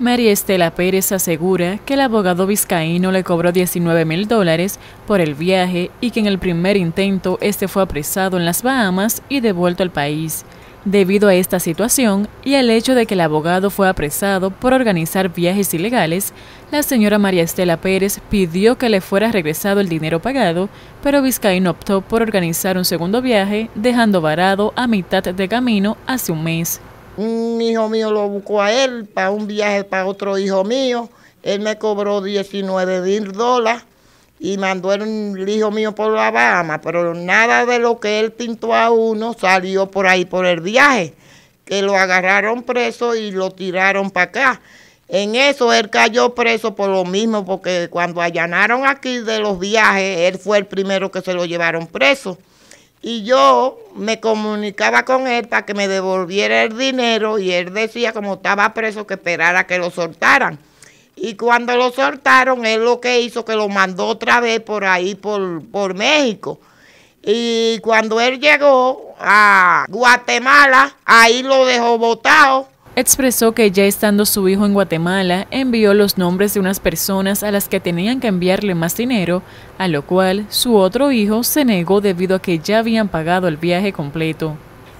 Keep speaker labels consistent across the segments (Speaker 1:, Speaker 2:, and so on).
Speaker 1: María Estela Pérez asegura que el abogado vizcaíno le cobró 19 mil dólares por el viaje y que en el primer intento este fue apresado en las Bahamas y devuelto al país. Debido a esta situación y al hecho de que el abogado fue apresado por organizar viajes ilegales, la señora María Estela Pérez pidió que le fuera regresado el dinero pagado, pero Vizcaíno optó por organizar un segundo viaje, dejando varado a mitad de camino hace un mes.
Speaker 2: Un hijo mío lo buscó a él para un viaje para otro hijo mío. Él me cobró 19 mil dólares y mandó el hijo mío por la Bahama, pero nada de lo que él pintó a uno salió por ahí por el viaje, que lo agarraron preso y lo tiraron para acá. En eso él cayó preso por lo mismo, porque cuando allanaron aquí de los viajes, él fue el primero que se lo llevaron preso y yo me comunicaba con él para que me devolviera el dinero y él decía como estaba preso que esperara que lo soltaran. Y cuando lo soltaron, él lo que hizo que lo mandó otra vez por ahí, por, por México. Y cuando él llegó a
Speaker 1: Guatemala, ahí lo dejó botado Expresó que ya estando su hijo en Guatemala, envió los nombres de unas personas a las que tenían que enviarle más dinero, a lo cual su otro hijo se negó debido a que ya habían pagado el viaje completo.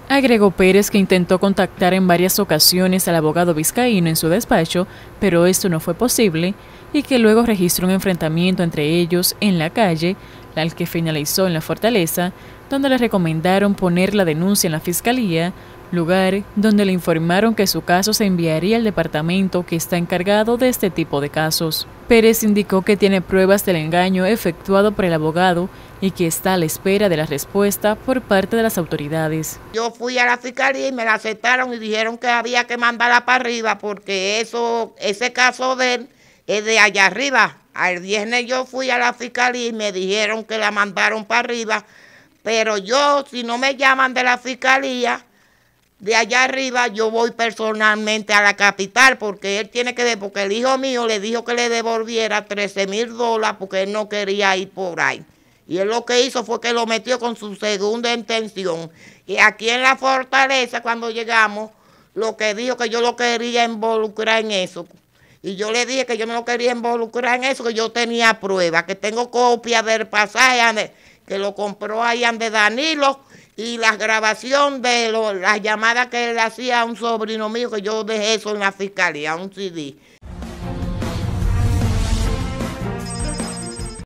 Speaker 1: Agregó Pérez que intentó contactar en varias ocasiones al abogado vizcaíno en su despacho, pero esto no fue posible, y que luego registró un enfrentamiento entre ellos en la calle, al que finalizó en la fortaleza, donde le recomendaron poner la denuncia en la fiscalía, lugar donde le informaron que su caso se enviaría al departamento que está encargado de este tipo de casos. Pérez indicó que tiene pruebas del engaño efectuado por el abogado y que está a la espera de la respuesta por parte de las autoridades.
Speaker 2: Yo fui a la fiscalía y me la aceptaron y dijeron que había que mandarla para arriba porque eso, ese caso de él es de allá arriba, al viernes yo fui a la fiscalía y me dijeron que la mandaron para arriba, pero yo, si no me llaman de la fiscalía, de allá arriba yo voy personalmente a la capital porque él tiene que ver, porque el hijo mío le dijo que le devolviera 13 mil dólares porque él no quería ir por ahí. Y él lo que hizo fue que lo metió con su segunda intención. Y aquí en la fortaleza, cuando llegamos, lo que dijo que yo lo quería involucrar en eso. Y yo le dije que yo no quería involucrar en eso, que yo tenía pruebas, que tengo copia del pasaje que lo compró ahí de Danilo y la grabación de las llamadas que él hacía a un sobrino mío, que yo dejé eso en la fiscalía, un CD.